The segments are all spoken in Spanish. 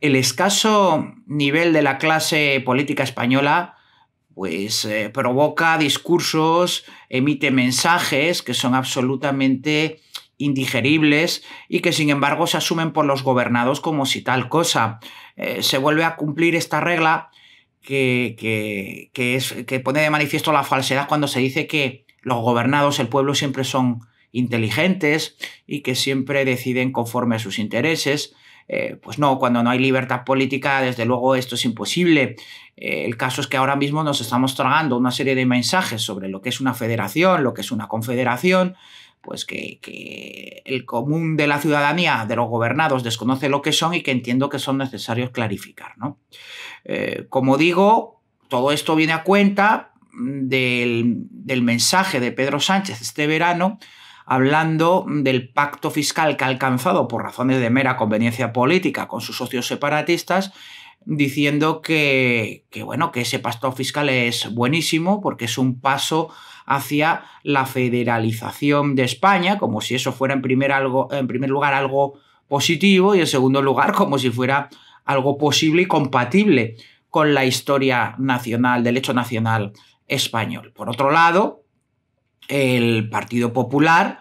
el escaso nivel de la clase política española pues eh, provoca discursos, emite mensajes que son absolutamente indigeribles y que sin embargo se asumen por los gobernados como si tal cosa. Eh, se vuelve a cumplir esta regla que, es, que pone de manifiesto la falsedad cuando se dice que los gobernados, el pueblo siempre son inteligentes y que siempre deciden conforme a sus intereses eh, pues no, cuando no hay libertad política, desde luego esto es imposible. Eh, el caso es que ahora mismo nos estamos tragando una serie de mensajes sobre lo que es una federación, lo que es una confederación, pues que, el común de la ciudadanía, de los gobernados, desconoce lo que son y que entiendo que son necesarios clarificar. Eh, como digo, todo esto viene a cuenta del mensaje de Pedro Sánchez este verano hablando del pacto fiscal que ha alcanzado por razones de mera conveniencia política con sus socios separatistas, diciendo que, bueno, que ese pacto fiscal es buenísimo porque es un paso hacia la federalización de España, como si eso fuera en primer, algo, en primer lugar algo positivo y en segundo lugar como si fuera algo posible y compatible con la historia nacional, del hecho nacional español. Por otro lado, el Partido Popular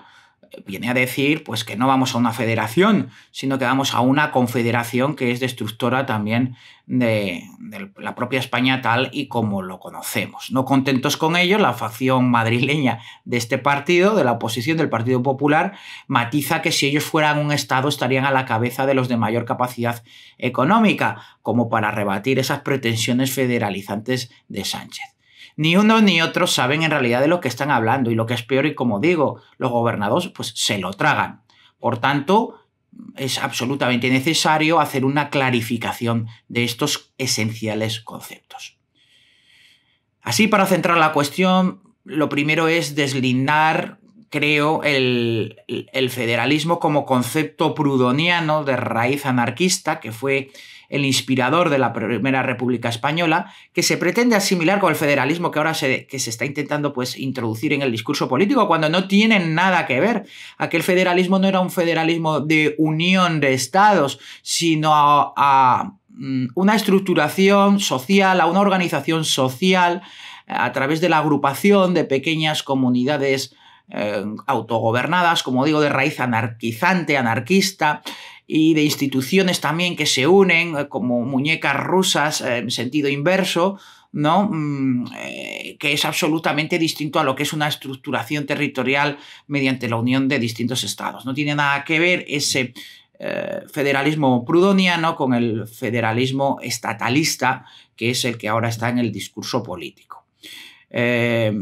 viene a decir pues que no vamos a una federación, sino que vamos a una confederación que es destructora también de, de, la propia España tal y como lo conocemos. No contentos con ello, la facción madrileña de este partido, de la oposición del Partido Popular, matiza que si ellos fueran un Estado estarían a la cabeza de los de mayor capacidad económica, como para rebatir esas pretensiones federalizantes de Sánchez. Ni uno ni otro saben en realidad de lo que están hablando y lo que es peor y como digo, los gobernados pues se lo tragan. Por tanto, es absolutamente necesario hacer una clarificación de estos esenciales conceptos. Así, para centrar la cuestión, lo primero es deslindar creo, el, federalismo como concepto prudoniano de raíz anarquista, que fue el inspirador de la Primera República Española, que se pretende asimilar con el federalismo que ahora se, que se está intentando pues, introducir en el discurso político, cuando no tienen nada que ver. Aquel federalismo no era un federalismo de unión de estados, sino a mm, una estructuración social, a una organización social a través de la agrupación de pequeñas comunidades eh, autogobernadas, como digo, de raíz anarquizante, anarquista, y de instituciones también que se unen eh, como muñecas rusas eh, en sentido inverso, ¿no? Mm, que es absolutamente distinto a lo que es una estructuración territorial mediante la unión de distintos estados. No tiene nada que ver ese federalismo prudoniano con el federalismo estatalista, que es el que ahora está en el discurso político. Eh,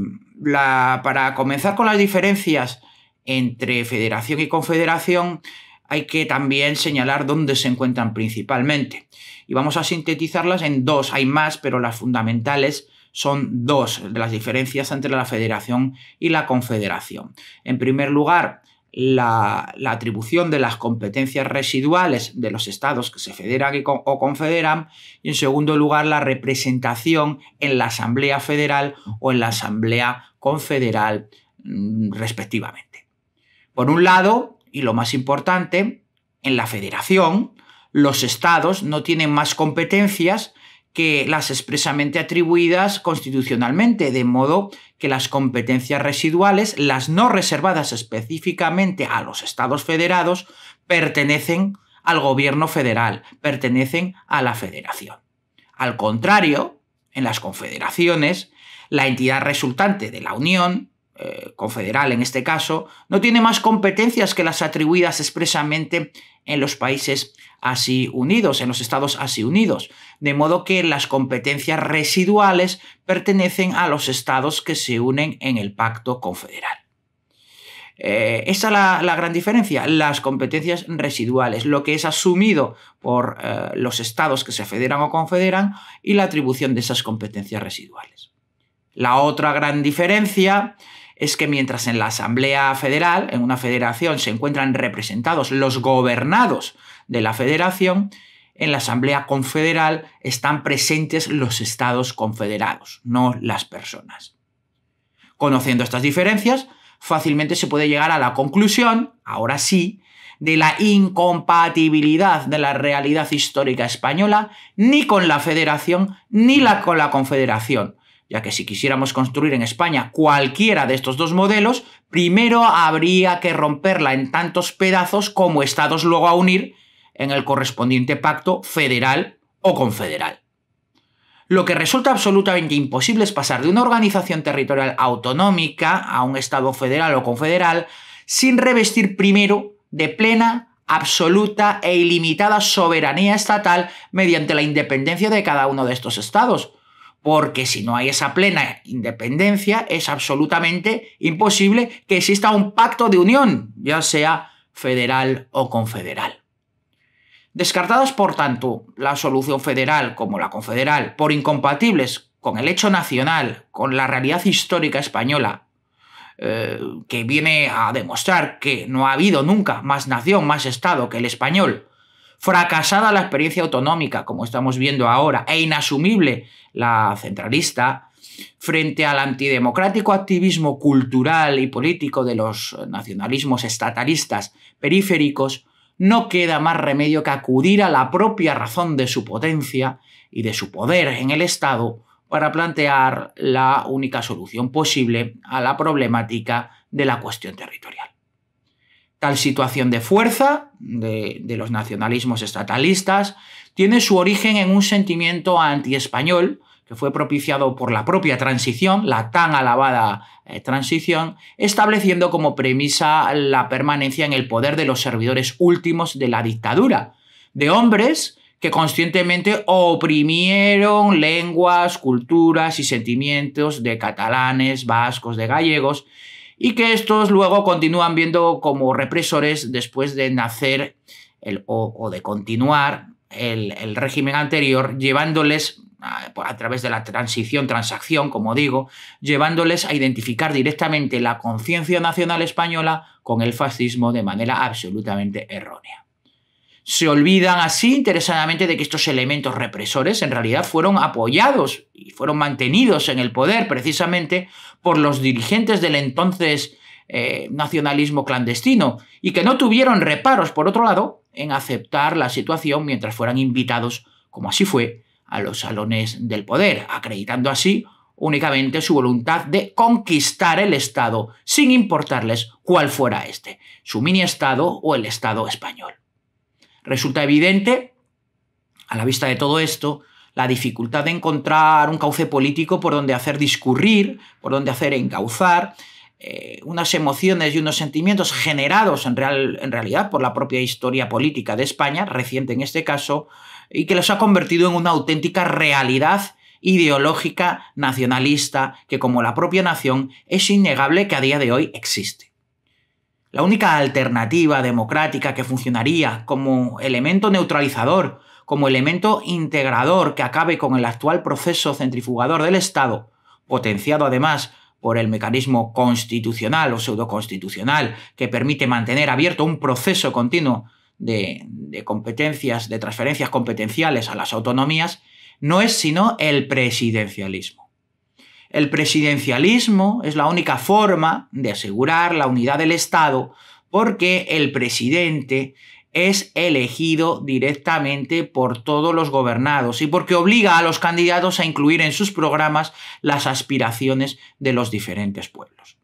para comenzar con las diferencias entre federación y confederación, hay que también señalar dónde se encuentran principalmente. Y vamos a sintetizarlas en dos, hay más, pero las fundamentales son dos de las diferencias entre la federación y la confederación. En primer lugar, la, atribución de las competencias residuales de los estados que se federan o confederan, y en segundo lugar la representación en la Asamblea Federal o en la Asamblea Confederal mm, respectivamente. Por un lado, y lo más importante, en la federación los estados no tienen más competencias que las expresamente atribuidas constitucionalmente, de modo que las competencias residuales, las no reservadas específicamente a los estados federados, pertenecen al gobierno federal, pertenecen a la federación. Al contrario, en las confederaciones, la entidad resultante de la Unión eh, confederal en este caso, no tiene más competencias que las atribuidas expresamente en los países así unidos, en los estados así unidos, de modo que las competencias residuales pertenecen a los estados que se unen en el pacto confederal. Eh, esa es la, gran diferencia, las competencias residuales, lo que es asumido por eh, los estados que se federan o confederan y la atribución de esas competencias residuales. La otra gran diferencia es que mientras en la Asamblea Federal, en una federación, se encuentran representados los gobernados de la federación, en la Asamblea Confederal están presentes los estados confederados, no las personas. Conociendo estas diferencias, fácilmente se puede llegar a la conclusión, ahora sí, de la incompatibilidad de la realidad histórica española ni con la federación ni la, con la confederación, ya que si quisiéramos construir en España cualquiera de estos dos modelos, primero habría que romperla en tantos pedazos como estados luego a unir en el correspondiente pacto federal o confederal. Lo que resulta absolutamente imposible es pasar de una organización territorial autonómica a un Estado federal o confederal sin revestir primero de plena, absoluta e ilimitada soberanía estatal mediante la independencia de cada uno de estos estados, porque si no hay esa plena independencia, es absolutamente imposible que exista un pacto de unión, ya sea federal o confederal. Descartadas, por tanto, la solución federal como la confederal por incompatibles con el hecho nacional, con la realidad histórica española, eh, que viene a demostrar que no ha habido nunca más nación, más Estado que el español, fracasada la experiencia autonómica, como estamos viendo ahora, e inasumible la centralista, frente al antidemocrático activismo cultural y político de los nacionalismos estatalistas periféricos, no queda más remedio que acudir a la propia razón de su potencia y de su poder en el Estado para plantear la única solución posible a la problemática de la cuestión territorial. Tal situación de fuerza de, los nacionalismos estatalistas tiene su origen en un sentimiento anti español que fue propiciado por la propia transición, la tan alabada eh, transición, estableciendo como premisa la permanencia en el poder de los servidores últimos de la dictadura, de hombres que conscientemente oprimieron lenguas, culturas y sentimientos de catalanes, vascos, de gallegos, y que estos luego continúan viendo como represores después de nacer o, de continuar el, régimen anterior, llevándoles a través de la transición, transacción, como digo, llevándoles a identificar directamente la conciencia nacional española con el fascismo de manera absolutamente errónea se olvidan así interesadamente de que estos elementos represores en realidad fueron apoyados y fueron mantenidos en el poder precisamente por los dirigentes del entonces eh, nacionalismo clandestino y que no tuvieron reparos, por otro lado, en aceptar la situación mientras fueran invitados, como así fue, a los salones del poder, acreditando así únicamente su voluntad de conquistar el Estado, sin importarles cuál fuera este, su mini Estado o el Estado español. Resulta evidente, a la vista de todo esto, la dificultad de encontrar un cauce político por donde hacer discurrir, por donde hacer encauzar eh, unas emociones y unos sentimientos generados en, real, en realidad por la propia historia política de España, reciente en este caso, y que los ha convertido en una auténtica realidad ideológica nacionalista que como la propia nación es innegable que a día de hoy existe. La única alternativa democrática que funcionaría como elemento neutralizador, como elemento integrador que acabe con el actual proceso centrifugador del Estado, potenciado además por el mecanismo constitucional o pseudoconstitucional que permite mantener abierto un proceso continuo de, competencias, de transferencias competenciales a las autonomías, no es sino el presidencialismo. El presidencialismo es la única forma de asegurar la unidad del Estado porque el presidente es elegido directamente por todos los gobernados y porque obliga a los candidatos a incluir en sus programas las aspiraciones de los diferentes pueblos.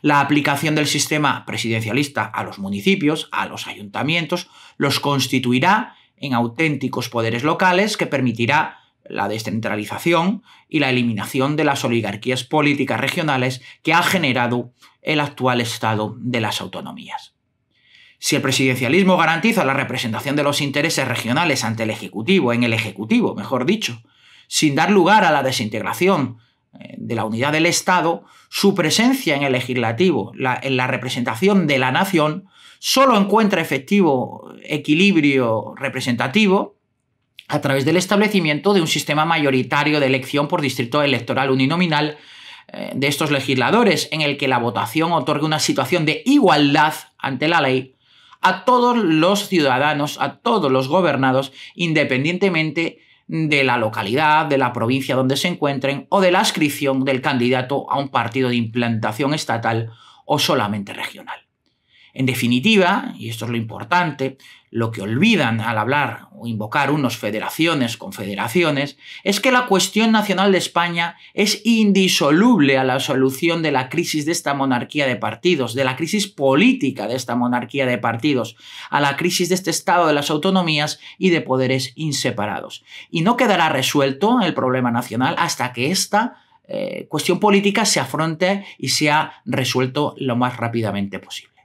La aplicación del sistema presidencialista a los municipios, a los ayuntamientos, los constituirá en auténticos poderes locales que permitirá la descentralización y la eliminación de las oligarquías políticas regionales que ha generado el actual estado de las autonomías. Si el presidencialismo garantiza la representación de los intereses regionales ante el Ejecutivo, en el Ejecutivo, mejor dicho, sin dar lugar a la desintegración eh, de la unidad del Estado, su presencia en el legislativo, en la representación de la nación, solo encuentra efectivo equilibrio representativo a través del establecimiento de un sistema mayoritario de elección por distrito electoral uninominal eh, de estos legisladores, en el que la votación otorgue una situación de igualdad ante la ley a todos los ciudadanos, a todos los gobernados, independientemente de la localidad, de la provincia donde se encuentren o de la ascripción del candidato a un partido de implantación estatal o solamente regional. En definitiva, y esto es lo importante, lo que olvidan al hablar o invocar unos federaciones, confederaciones, es que la cuestión nacional de España es indisoluble a la solución de la crisis de esta monarquía de partidos, de la crisis política de esta monarquía de partidos, a la crisis de este Estado de las autonomías y de poderes inseparados. Y no quedará resuelto el problema nacional hasta que esta eh, cuestión política se afronte y sea resuelto lo más rápidamente posible.